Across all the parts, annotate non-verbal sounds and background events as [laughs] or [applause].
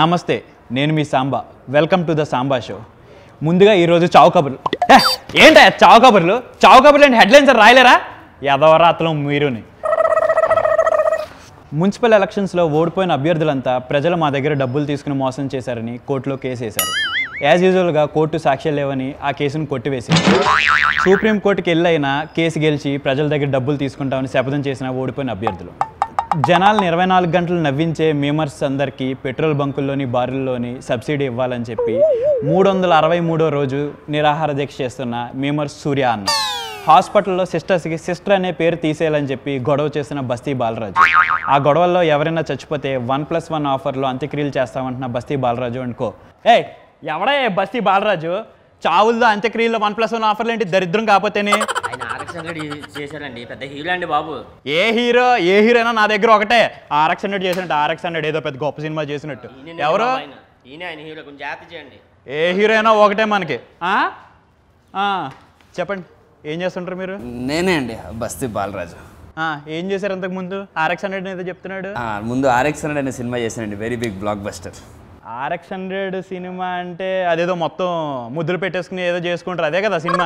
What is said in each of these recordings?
నమస్తే నేను మీ Samba welcome to the Samba show ముందుగా ఈరోజు చావు కబుర్లు ఏంటా చావు కబుర్లు చావు కబుర్లు అంటే హెడ్లైన్స్ రాయలేరా యదవరాత్రం మీరుని మున్సిపల్ ఎలక్షన్స్లో ఓడిపోయిన అభ్యర్థులంతా ప్రజలు మా దగ్గర డబ్బులు తీసుకుని మోసం చేశారని కోర్టులో కేసు వేశారు యాజ్ యూజువల్గా కోర్టు సాక్ష్యాలు లేవని ఆ కేసును కొట్టివేసింది సుప్రీంకోర్టుకి వెళ్ళైనా కేసు గెలిచి ప్రజల దగ్గర డబ్బులు తీసుకుంటామని శపథం చేసిన ఓడిపోయిన అభ్యర్థులు జనాలను ఇరవై నాలుగు గంటలు నవ్వించే మీమర్స్ అందరికీ పెట్రోల్ బంకుల్లోని బారుల్లోని సబ్సిడీ ఇవ్వాలని చెప్పి మూడు వందల అరవై మూడో రోజు నిరాహార దీక్ష చేస్తున్న మీమర్స్ సూర్య అన్న హాస్పిటల్లో సిస్టర్స్కి సిస్టర్ అనే పేరు తీసేయాలని చెప్పి గొడవ చేసిన బస్తీ బాలరాజు ఆ గొడవల్లో ఎవరైనా చచ్చిపోతే వన్ ప్లస్ వన్ ఆఫర్లో అంత్యక్రియలు చేస్తామంటున్న బస్తీ బాలరాజు అనుకో ఏ ఎవడే బస్తీ బాలరాజు చావుల్లో అంత్యక్రియల్లో వన్ ప్లస్ వన్ ఆఫర్లు ఏంటి దరిద్రం కాకపోతేనే ఆర్ఎక్స్ పెద్ద హీరో అండి బాబు ఏ హీరో ఏ హీరో అయినా నా దగ్గర ఒకటే ఆర్ఎక్స్ హండ్రెడ్ చేసినట్టు ఆర్ఎక్స్ హండ్రెడ్ ఏదో పెద్ద గొప్ప సినిమా చేసినట్టు ఎవరు హీరో కొంచెం జాగ్రత్త చేయండి ఏ హీరో అయినా ఒకటే మనకి చెప్పండి ఏం చేస్తుంటారు మీరు నేనే అండి బస్తీ బాలరాజు ఏం చేశారు అంతకు ముందు ఆర్ఎక్స్ హండ్రెడ్ ఏదో చెప్తున్నాడు ముందు ఆర్ఎక్స్ హండ్రెడ్ అనే సినిమా చేశానండి very big blockbuster RX hundred సినిమా అంటే అదేదో మొత్తం ముద్దులు పెట్టేసుకుని ఏదో చేసుకుంటారు అదే కదా సినిమా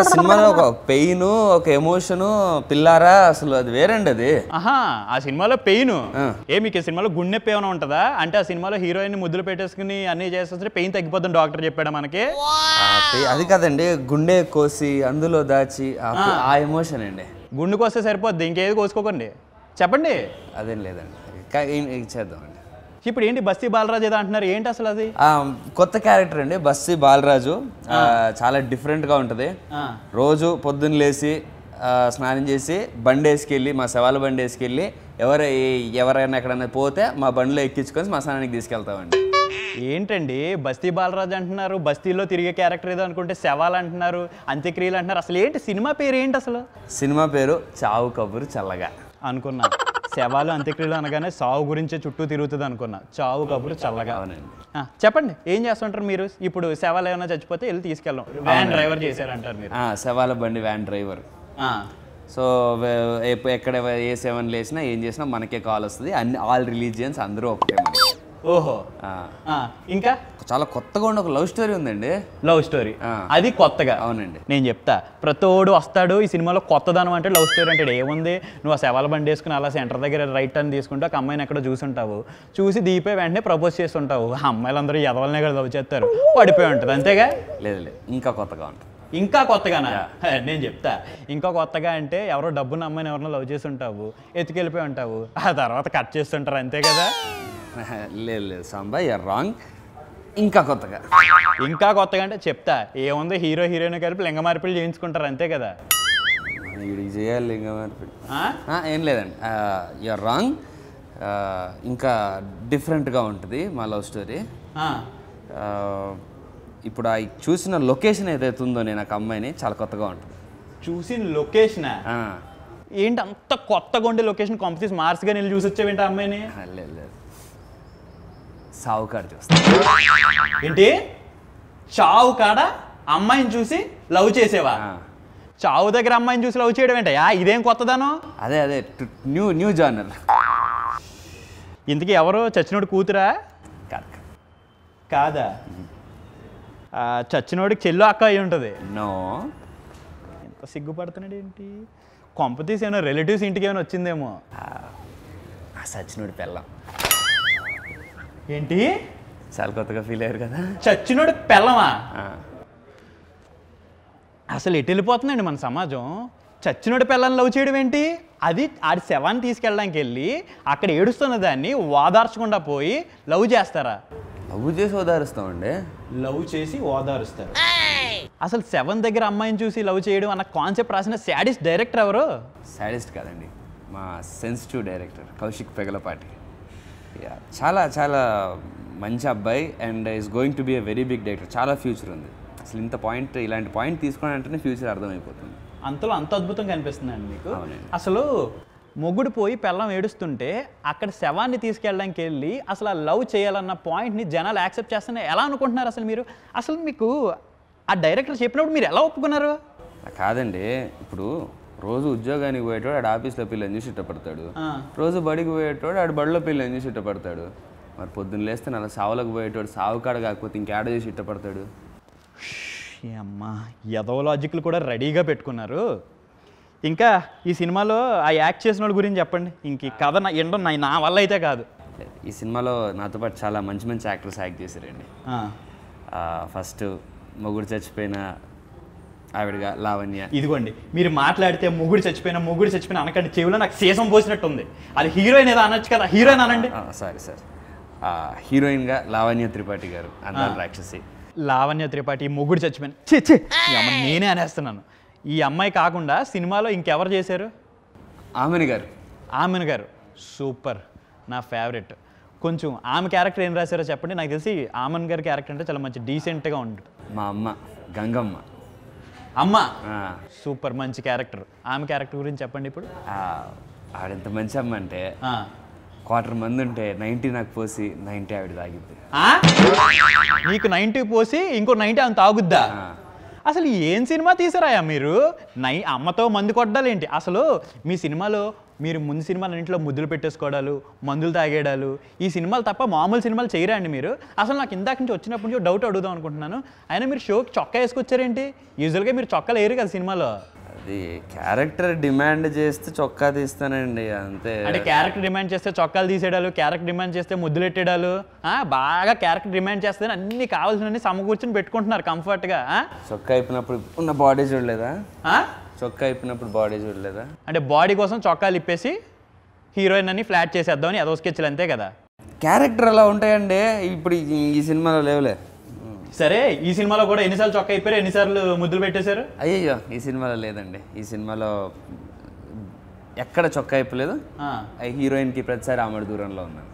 ఆ సినిమాలో ఒక పెయిన్ ఒక ఎమోషన్ పిల్లారా అసలు అది వేరండి అది ఆహా ఆ సినిమాలో పెయిన్ ఏ మీకు సినిమాలో గుండె ఏమైనా ఉంటుందా అంటే ఆ సినిమాలో హీరోయిన్ ముద్దులు పెట్టేసుకుని అన్ని చేసేసరికి పెయిన్ తగ్గిపోతుంది డాక్టర్ చెప్పాడు మనకి అది కదండి గుండె కోసి అందులో దాచి ఆ ఎమోషన్ అండి గుండె కోస్తే సరిపోద్ది ఇంకేది కోసుకోకండి చెప్పండి అదేం లేదండి చేద్దామండి ఇప్పుడు ఏంటి బస్తి బాలరాజు ఏదో అంటున్నారు ఏంటి అసలు అది కొత్త క్యారెక్టర్ అండి బస్తి బాలరాజు చాలా డిఫరెంట్గా ఉంటుంది రోజు పొద్దున్న లేచి స్నానం చేసి బండి వేసుకెళ్ళి మా శవాల బండి వేసుకెళ్ళి ఎవరు ఎవరైనా ఎక్కడైనా పోతే మా బండిలో ఎక్కించుకొని స్నానానికి తీసుకెళ్తామండి ఏంటండి బస్తీ బాలరాజు అంటున్నారు బస్తీలో తిరిగే క్యారెక్టర్ ఏదో అనుకుంటే శవాలు అంటున్నారు అంత్యక్రియలు అంటున్నారు అసలు ఏంటి సినిమా పేరు ఏంటి అసలు సినిమా పేరు చావు కబురు చల్లగా అనుకున్నాను శవాలు అంత్యక్రియలు అనగానే సావు గురించే చుట్టూ తిరుగుతుంది అనుకున్నా చావు కబురు చల్లగా చెప్పండి ఏం చేస్తుంటారు మీరు ఇప్పుడు శవాలు ఏమైనా చచ్చిపోతే వెళ్ళి తీసుకెళ్ళాం వ్యాన్ డ్రైవర్ చేశారంటారు మీరు శవాల బండి వ్యాన్ డ్రైవర్ సో వే- ఎక్కడ ఏ సెవెన్ లేసినా ఏం చేసినా మనకే కాల్ వస్తుంది అన్ని ఆల్ రిలీజియన్స్ అందరూ ఒకటే మనకి ఓహో ఇంకా చాలా కొత్తగా ఉండే ఒక లవ్ స్టోరీ ఉందండి లవ్ స్టోరీ అది కొత్తగా అవునండి నేను చెప్తా ప్రతోడు వస్తాడు ఈ సినిమాలో కొత్తదనం అంటే లవ్ స్టోరీ అంటే ఏముంది నువ్వు ఆ శవాల బండి వేసుకుని అలా సెంటర్ దగ్గర రైట్ టర్న్ తీసుకుంటూ ఒక అమ్మాయిని ఎక్కడ చూసుంటావు చూసి దీపే వెంటనే ప్రపోజ్ చేస్తుంటావు ఆ అమ్మాయిలందరూ ఎదవలనే కదా లవ్ చేస్తారు పడిపోయి ఉంటుంది అంతేగా లేదు లేదు ఇంకా కొత్తగా ఉంటుంది ఇంకా కొత్తగానా నేను చెప్తా ఇంకా కొత్తగా అంటే ఎవరో డబ్బును అమ్మాయిని ఎవరినో లవ్ చేసి ఉంటావు ఎత్తుకెళ్ళిపోయి ఉంటావు ఆ తర్వాత కట్ చేస్తుంటారు అంతే కదా [laughs] లేదు లేదు సాంబాయ్ ఆర్ రాంగ్ ఇంకా కొత్తగా ఇంకా కొత్తగా అంటే చెప్తా ఏముందో హీరో హీరోయిన్ కలిపి లింగ మార్పిడి చేయించుకుంటారు అంతే కదా ఇది చేయాలి లింగ మార్పిడి ఏం లేదండి యు రాంగ్ ఇంకా డిఫరెంట్గా ఉంటుంది మా లవ్ స్టోరీ ఇప్పుడు ఆ చూసిన లొకేషన్ ఏదైతే ఉందో నేను నాకు అమ్మాయిని చాలా కొత్తగా ఉంటుంది చూసిన లొకేషన్ ఏంటి అంత కొత్తగా ఉండే లొకేషన్ కాంపిటీస్ మార్స్గా నేను చూసి వచ్చావేంటి ఏంటి అమ్మాయిని లేదు లేదు సావుకాడ చూస్తా ఏంటి చావు కాడ అమ్మాయిని చూసి లవ్ చేసేవా చావు దగ్గర అమ్మాయిని చూసి లవ్ చేయడం ఏంటయా ఇదేం కొత్తదాను అదే అదే న్యూ న్యూ జానర్ ఇంతకీ ఎవరు చచ్చినోడు కూతురా కాదా చచ్చినోడికి చెల్లు అక్క అయి ఉంటుంది నో ఎంత సిగ్గుపడుతున్నాడు ఏంటి కొంపతీసి ఏమైనా రిలేటివ్స్ ఇంటికి ఏమైనా వచ్చిందేమో ఆ చచ్చినోడి పిల్లం ఏంటి చాలా కొత్తగా ఫీల్ అయ్యారు కదా చచ్చినోడు పెళ్ళమా అసలు ఎటు వెళ్ళిపోతుందండి మన సమాజం చచ్చినోడు పెళ్ళని లవ్ చేయడం ఏంటి అది ఆడి శవాన్ని తీసుకెళ్ళడానికి వెళ్ళి అక్కడ ఏడుస్తున్న దాన్ని ఓదార్చకుండా పోయి లవ్ చేస్తారా లవ్ చేసి ఓదారుస్తామండి లవ్ చేసి ఓదారుస్తారు అసలు సెవెన్ దగ్గర అమ్మాయిని చూసి లవ్ చేయడం అన్న కాన్సెప్ట్ రాసిన శాడిస్ట్ డైరెక్టర్ ఎవరు శాడిస్ట్ కాదండి మా సెన్సిటివ్ డైరెక్టర్ కౌశిక్ పెగలపాటి చాలా చాలా మంచి అబ్బాయి and is going to be a very big director చాలా ఫ్యూచర్ ఉంది అసలు ఇంత పాయింట్ ఇలాంటి పాయింట్ తీసుకోవడం అంటేనే ఫ్యూచర్ అర్థమైపోతుంది అంతలో అంత అద్భుతంగా అండి మీకు అసలు మొగుడు పోయి పెళ్ళం ఏడుస్తుంటే అక్కడ శవాన్ని తీసుకెళ్ళడానికి వెళ్ళి అసలు ఆ లవ్ చేయాలన్న పాయింట్ని జనాలు యాక్సెప్ట్ చేస్తున్నా ఎలా అనుకుంటున్నారు అసలు మీరు అసలు మీకు ఆ డైరెక్టర్ చెప్పినప్పుడు మీరు ఎలా ఒప్పుకున్నారు కాదండి ఇప్పుడు రోజు ఉద్యోగానికి పోయేటోడు ఆడు ఆఫీస్లో పిల్లని చూసి ఇష్టపడతాడు రోజు బడికి పోయేటోడు ఆడు బడిలో పిల్లని చూసి ఇష్టపడతాడు మరి పొద్దున్న లేస్తే నన్ను సావులకు పోయేటోడు సావు కాడ కాకపోతే ఇంకేడ చూసి ఇష్టపడతాడు అమ్మా ఎదవ లాజిక్లు కూడా రెడీగా పెట్టుకున్నారు ఇంకా ఈ సినిమాలో ఆ యాక్ట్ చేసిన వాళ్ళ గురించి చెప్పండి ఇంక ఈ కథ నా ఎండం నా వల్ల అయితే కాదు ఈ సినిమాలో నాతో పాటు చాలా మంచి మంచి యాక్టర్స్ యాక్ట్ చేశారండి ఫస్ట్ మొగుడు చచ్చిపోయిన ఆవిడగా లావణ్య ఇదిగోండి మీరు మాట్లాడితే ముగ్గురు చచ్చిపోయిన ముగ్గురు చచ్చిపోయిన అనకండి చెవిలో నాకు సీసం పోసినట్టు ఉంది అది హీరోయిన్ ఏదో అనొచ్చు కదా హీరోయిన్ అనండి సారీ సార్ హీరోయిన్గా లావణ్య త్రిపాఠి గారు అన్నారు రాక్షసి లావణ్య త్రిపాఠి ముగ్గురు చచ్చిపోయిన నేనే అనేస్తున్నాను ఈ అమ్మాయి కాకుండా సినిమాలో ఇంకెవరు చేశారు ఆమెను గారు ఆమెను గారు సూపర్ నా ఫేవరెట్ కొంచెం ఆమె క్యారెక్టర్ ఏం రాశారో చెప్పండి నాకు తెలిసి ఆమెన్ గారి క్యారెక్టర్ అంటే చాలా మంచి డీసెంట్గా ఉంటుంది మా అమ్మ గంగమ్మ అమ్మ సూపర్ మంచి క్యారెక్టర్ ఆమె క్యారెక్టర్ గురించి చెప్పండి ఇప్పుడు ఆవిడెంత మంచి అమ్మ అంటే క్వార్టర్ మంది ఉంటే నైన్టీ నాకు పోసి నైన్టీ ఆవిడ తాగిద్ది నీకు నైన్టీ పోసి ఇంకో నైంటీ ఆమె తాగుద్దా అసలు ఏం సినిమా తీసారాయా మీరు నై అమ్మతో మందు కొట్టాలేంటి అసలు మీ సినిమాలో మీరు ముందు సినిమాలు ఇంట్లో ముద్దులు పెట్టేసుకోవడాలు మందులు తాగేడాలు ఈ సినిమాలు తప్ప మామూలు సినిమాలు చేయరా అండి మీరు అసలు నాకు ఇందాక నుంచి వచ్చినప్పుడు డౌట్ అడుగుదాం అనుకుంటున్నాను అయినా మీరు షోకి చొక్కా వేసుకొచ్చారేంటి యూజువల్గా మీరు చొక్కలు వేయరు కదా సినిమాలో అది క్యారెక్టర్ డిమాండ్ చేస్తే చొక్కా తీస్తానండి అంతే అంటే క్యారెక్టర్ డిమాండ్ చేస్తే చొక్కాలు తీసేడాలు క్యారెక్టర్ డిమాండ్ చేస్తే ముద్దులెట్టేడాలు బాగా క్యారెక్టర్ డిమాండ్ చేస్తే అన్ని కావాల్సినవన్నీ సమకూర్చుని పెట్టుకుంటున్నారు కంఫర్ట్గా చొక్కా అయిపోయినప్పుడు ఉన్న బాడీ చూడలేదా చొక్కా అయిపోయినప్పుడు బాడీ చూడలేదా అంటే బాడీ కోసం చొక్కాలు ఇప్పేసి హీరోయిన్ అని ఫ్లాట్ చేసేద్దామని అదో స్కెచ్లు అంతే కదా క్యారెక్టర్ అలా ఉంటాయండి ఇప్పుడు ఈ సినిమాలో లేవులే సరే ఈ సినిమాలో కూడా ఎన్నిసార్లు చొక్కా అయిపోయారు ఎన్నిసార్లు ముద్దులు పెట్టేశారు అయ్యో ఈ సినిమాలో లేదండి ఈ సినిమాలో ఎక్కడ చొక్కా అయిపోలేదు హీరోయిన్ కి ప్రతిసారి ఆమెడు దూరంలో ఉన్నాను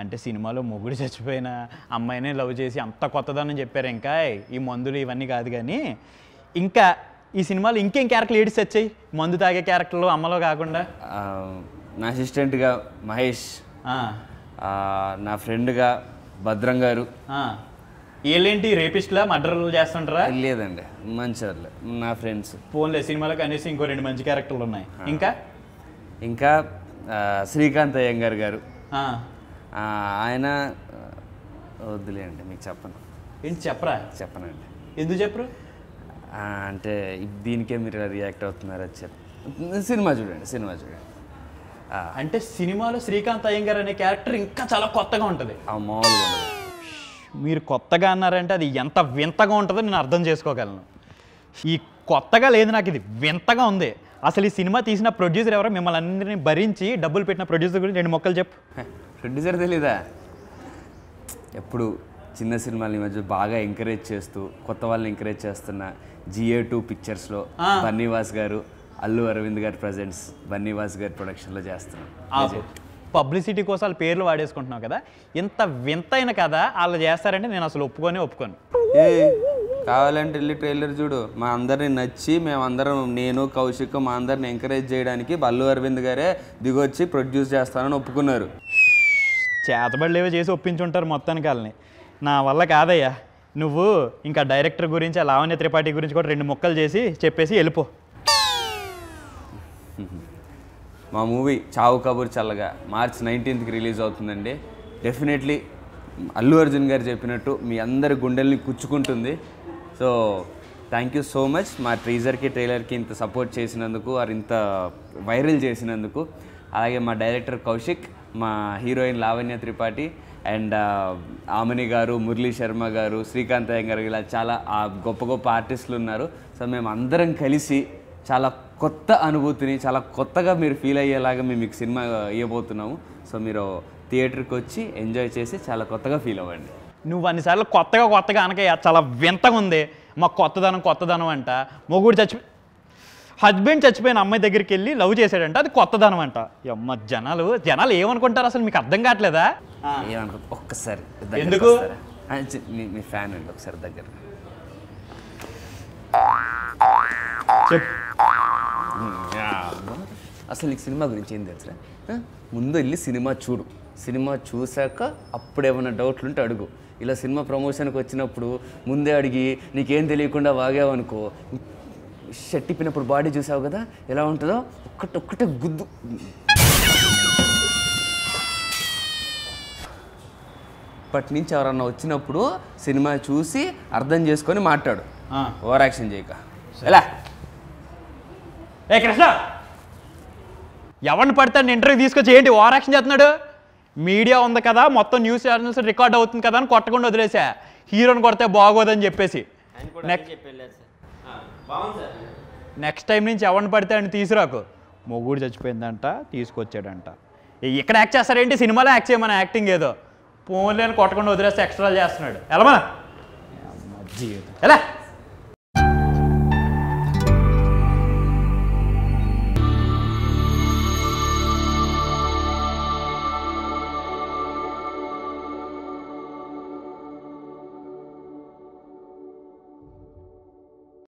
అంటే సినిమాలో మొగుడు చచ్చిపోయిన అమ్మాయినే లవ్ చేసి అంత కొత్తదని చెప్పారు ఇంకా ఈ మందులు ఇవన్నీ కాదు కానీ ఇంకా ఈ సినిమాలో ఇంకేం క్యారెక్టర్ లేడీస్ వచ్చాయి మందు తాగే క్యారెక్టర్లు అమ్మలో కాకుండా నా అసిస్టెంట్గా మహేష్ నా ఫ్రెండ్గా భద్రం గారు వీళ్ళేంటి రేపిస్ట్లా మర్డర్లు చేస్తుంటారా లేదండి మంచి వాళ్ళు నా ఫ్రెండ్స్ ఫోన్లే సినిమాలు కనీసం ఇంకో రెండు మంచి క్యారెక్టర్లు ఉన్నాయి ఇంకా ఇంకా శ్రీకాంత్ అయ్యంగారు గారు ఆయన వద్దులేండి మీకు చెప్పను ఏంటి చెప్పరా చెప్పనండి ఎందుకు చెప్పరు అంటే దీనికే మీరు రియాక్ట్ అవుతున్నారు అది చెప్పి సినిమా చూడండి సినిమా చూడండి అంటే సినిమాలో శ్రీకాంత్ అయ్యంగారు అనే క్యారెక్టర్ ఇంకా చాలా కొత్తగా ఉంటుంది ఆ మామూలుగా మీరు కొత్తగా అన్నారంటే అది ఎంత వింతగా ఉంటుందో నేను అర్థం చేసుకోగలను ఈ కొత్తగా లేదు నాకు ఇది వింతగా ఉంది అసలు ఈ సినిమా తీసిన ప్రొడ్యూసర్ ఎవరో మిమ్మల్ని అందరినీ భరించి డబ్బులు పెట్టిన ప్రొడ్యూసర్ గురించి రెండు మొక్కలు చెప్పు ప్రొడ్యూసర్ తెలీదా ఎప్పుడు చిన్న సినిమాలు ఈ మధ్య బాగా ఎంకరేజ్ చేస్తూ కొత్త వాళ్ళని ఎంకరేజ్ చేస్తున్న జిఏ టూ పిక్చర్స్లో బన్నీవాస్ గారు అల్లు అరవింద్ గారు ప్రజెంట్స్ బన్నీవాస్ గారి ప్రొడక్షన్లో చేస్తున్నాం పబ్లిసిటీ కోసం వాళ్ళ పేర్లు వాడేసుకుంటున్నావు కదా ఇంత వింతైన కదా వాళ్ళు చేస్తారంటే నేను అసలు ఒప్పుకొని ఒప్పుకోను కావాలంటే వెళ్ళి ట్రైలర్ చూడు మా అందరిని నచ్చి మేమందరం నేను కౌశిక్ మా అందరిని ఎంకరేజ్ చేయడానికి బల్లు అరవింద్ గారే దిగొచ్చి ప్రొడ్యూస్ చేస్తానని ఒప్పుకున్నారు చేతబడులేవో చేసి ఒప్పించుంటారు మొత్తానికి వాళ్ళని నా వల్ల కాదయ్యా నువ్వు ఇంకా డైరెక్టర్ గురించి లావణ్య త్రిపాఠి గురించి కూడా రెండు ముక్కలు చేసి చెప్పేసి వెళ్ళిపో [laughs] మా మూవీ చావు కబూర్ చల్లగా మార్చ్ నైన్టీన్త్కి రిలీజ్ అవుతుందండి డెఫినెట్లీ అల్లు అర్జున్ గారు చెప్పినట్టు మీ అందరి గుండెల్ని కుచ్చుకుంటుంది so thank you so much మా ట్రీజర్కి ట్రైలర్కి ఇంత సపోర్ట్ చేసినందుకు వారు ఇంత వైరల్ చేసినందుకు అలాగే మా డైరెక్టర్ కౌశిక్ మా హీరోయిన్ లావణ్య త్రిపాఠి అండ్ ఆమని గారు మురళీ శర్మ గారు శ్రీకాంత్ అయ్యంగారు ఇలా చాలా గొప్ప గొప్ప ఆర్టిస్టులు ఉన్నారు సో మేము అందరం కలిసి చాలా కొత్త అనుభూతిని చాలా కొత్తగా మీరు ఫీల్ అయ్యేలాగా మేము మీకు సినిమా ఇవ్వబోతున్నాము సో మీరు థియేటర్కి వచ్చి ఎంజాయ్ చేసి చాలా కొత్తగా ఫీల్ అవ్వండి నువ్వు అన్నిసార్లు కొత్తగా కొత్తగా అనక చాలా వింతగా ఉంది మా కొత్తదనం కొత్తదనం అంట మొగుడు చచ్చిపోయి హస్బెండ్ చచ్చిపోయిన అమ్మాయి దగ్గరికి వెళ్ళి లవ్ చేశాడంట అది కొత్తదనం అంట అమ్మ జనాలు జనాలు ఏమనుకుంటారు అసలు మీకు అర్థం కావట్లేదా ఏమనుకో ఒక్కసారి ఎందుకు మీ ఫ్యాన్ అండి ఒకసారి దగ్గర చెప్పు అసలు నీకు సినిమా గురించి ఏం తెలుసు ముందు వెళ్ళి సినిమా చూడు సినిమా చూశాక అప్పుడు ఏమైనా డౌట్లు ఉంటే అడుగు ఇలా సినిమా ప్రమోషన్కి వచ్చినప్పుడు ముందే అడిగి నీకేం తెలియకుండా వాగావనుకో షర్ట్ ఇప్పినప్పుడు బాడీ చూసావు కదా ఎలా ఉంటుందో ఒక్కటొక్కటే గుద్దు ఇప్పటి నుంచి ఎవరన్నా వచ్చినప్పుడు సినిమా చూసి అర్థం చేసుకొని మాట్లాడు ఓవర్ యాక్షన్ చేయక ఎలా ఏ కృష్ణ ఎవరిని నేను ఇంటర్వ్యూ తీసుకొచ్చి ఏంటి యాక్షన్ చేస్తున్నాడు మీడియా ఉంది కదా మొత్తం న్యూస్ ఛానల్స్ రికార్డ్ అవుతుంది కదా అని కొట్టకుండా వదిలేసా హీరోని కొడితే బాగోదని చెప్పేసి నెక్స్ట్ టైం నుంచి ఎవరిని పడితే అని తీసుకురాకు మొగ్గుడు చచ్చిపోయిందంట తీసుకొచ్చాడంట ఇక్కడ యాక్ట్ చేస్తారేంటి సినిమాలో యాక్ట్ చేయమని యాక్టింగ్ ఏదో ఫోన్లేని కొట్టకుండా వదిలేస్తే ఎక్స్ట్రా చేస్తున్నాడు ఎలా మన జీవితం ఎలా